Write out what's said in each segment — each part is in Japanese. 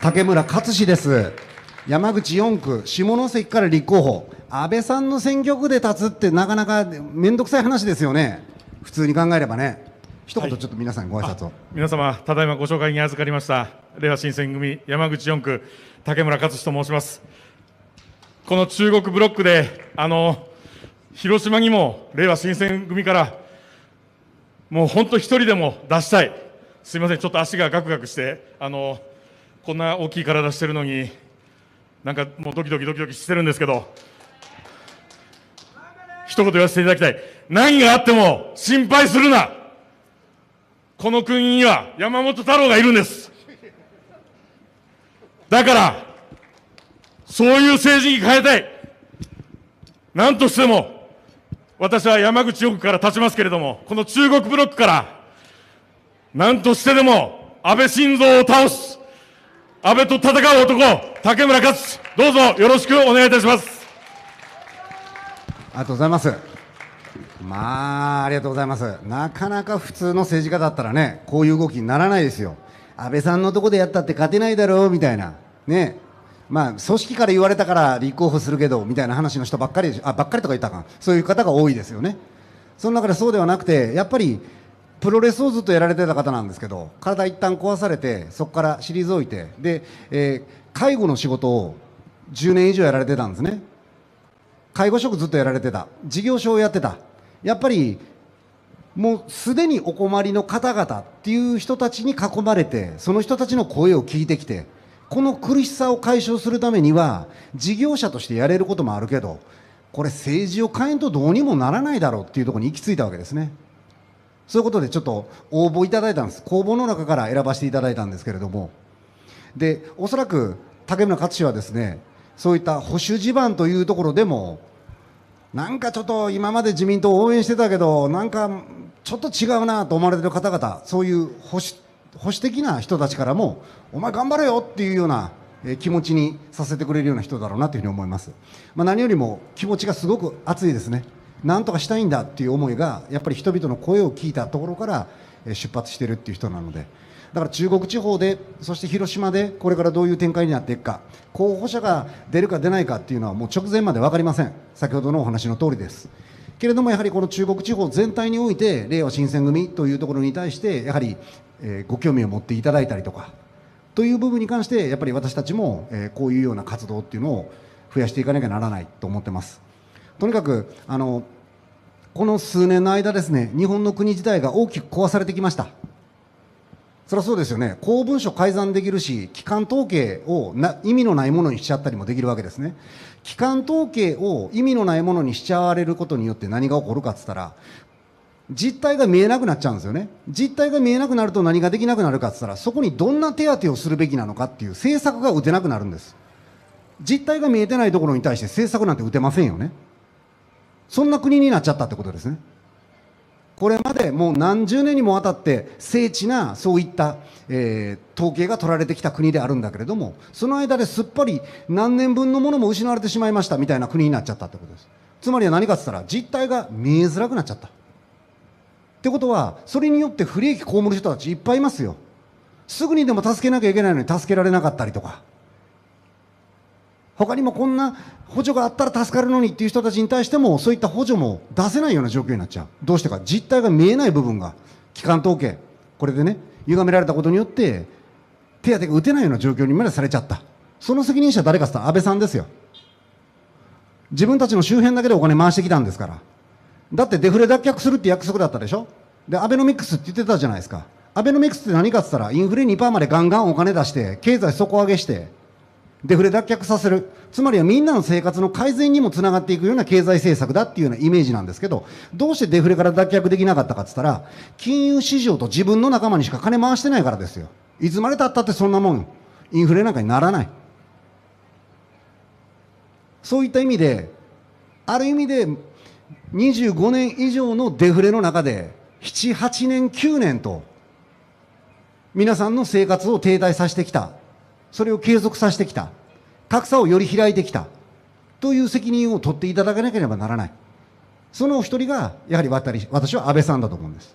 竹村克志です山口4区下関から立候補安倍さんの選挙区で立つってなかなか面倒くさい話ですよね普通に考えればね一言ちょっと皆さんご挨拶を、はい、皆様ただいまご紹介に預かりましたいわ新選組山口4区竹村克志と申しますこの中国ブロックであの広島にもいわ新選組からもう本当一人でも出したいすみませんちょっと足がガクガクしてあのこんな大きい体してるのに、なんかもうドキドキドキドキしてるんですけど、一言言わせていただきたい。何があっても心配するなこの国には山本太郎がいるんです。だから、そういう政治に変えたい。何としても、私は山口奥から立ちますけれども、この中国ブロックから、何としてでも安倍晋三を倒す。安倍と戦う男、竹村勝、どうぞよろしくお願いいたします。ありがとうございます。まあ、ありがとうございます。なかなか普通の政治家だったらね、こういう動きにならないですよ。安倍さんのとこでやったって勝てないだろう、みたいな。ね。まあ、組織から言われたから立候補するけど、みたいな話の人ばっかり、あ、ばっかりとか言ったかそういう方が多いですよね。その中でそうではなくて、やっぱりプロレスをずっとやられてた方なんですけど体一旦壊されてそこから退いてで、えー、介護の仕事を10年以上やられてたんですね介護職ずっとやられてた事業所をやってたやっぱりもうすでにお困りの方々っていう人たちに囲まれてその人たちの声を聞いてきてこの苦しさを解消するためには事業者としてやれることもあるけどこれ政治を変えんとどうにもならないだろうっていうところに行き着いたわけですね。そういうことでちょっと応募いただいたんです公募の中から選ばせていただいたんですけれどもでおそらく竹村克氏はですねそういった保守地盤というところでもなんかちょっと今まで自民党を応援してたけどなんかちょっと違うなと思われてる方々そういう保守保守的な人たちからもお前頑張れよっていうような気持ちにさせてくれるような人だろうなというふうに思います、まあ、何よりも気持ちがすごく熱いですねなんとかしたいんだっていう思いがやっぱり人々の声を聞いたところから出発してるっていう人なのでだから中国地方でそして広島でこれからどういう展開になっていくか候補者が出るか出ないかっていうのはもう直前まで分かりません先ほどのお話の通りですけれどもやはりこの中国地方全体においてれいわ新選組というところに対してやはり、えご興味を持っていただいたりとかという部分に関してやっぱり私たちも、えこういうような活動っていうのを増やしていかなきゃならないと思ってますとにかくあのこの数年の間ですね、日本の国自体が大きく壊されてきました。そりゃそうですよね。公文書改ざんできるし、機関統計をな意味のないものにしちゃったりもできるわけですね。機関統計を意味のないものにしちゃわれることによって何が起こるかって言ったら、実態が見えなくなっちゃうんですよね。実態が見えなくなると何ができなくなるかって言ったら、そこにどんな手当てをするべきなのかっていう政策が打てなくなるんです。実態が見えてないところに対して政策なんて打てませんよね。そんな国になっちゃったってことですね。これまでもう何十年にもわたって精緻なそういった、えー、統計が取られてきた国であるんだけれどもその間ですっぱり何年分のものも失われてしまいましたみたいな国になっちゃったってことですつまりは何かっつったら実態が見えづらくなっちゃったってことはそれによって不利益被る人たちいっぱいいますよすぐにでも助けなきゃいけないのに助けられなかったりとか他にもこんな補助があったら助かるのにっていう人たちに対してもそういった補助も出せないような状況になっちゃうどうしてか実態が見えない部分が機関統計これでね歪められたことによって手当が打てないような状況にまでされちゃったその責任者誰かっ安倍さんですよ自分たちの周辺だけでお金回してきたんですからだってデフレ脱却するって約束だったでしょでアベノミクスって言ってたじゃないですかアベノミクスって何かって言ったらインフレ2%までガンガンお金出して経済底上げしてデフレ脱却させる、つまりはみんなの生活の改善にもつながっていくような経済政策だっていうようなイメージなんですけど、どうしてデフレから脱却できなかったかって言ったら、金融市場と自分の仲間にしか金回してないからですよ。いつまでたったってそんなもん、インフレなんかにならない。そういった意味で、ある意味で、25年以上のデフレの中で、7、8年、9年と、皆さんの生活を停滞させてきたそれを継続させてきた格差をより開いてきたという責任を取っていただかなければならないその一人がやはり私は安倍さんだと思うんです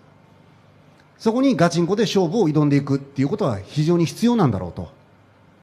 そこにガチンコで勝負を挑んでいくっていうことは非常に必要なんだろうと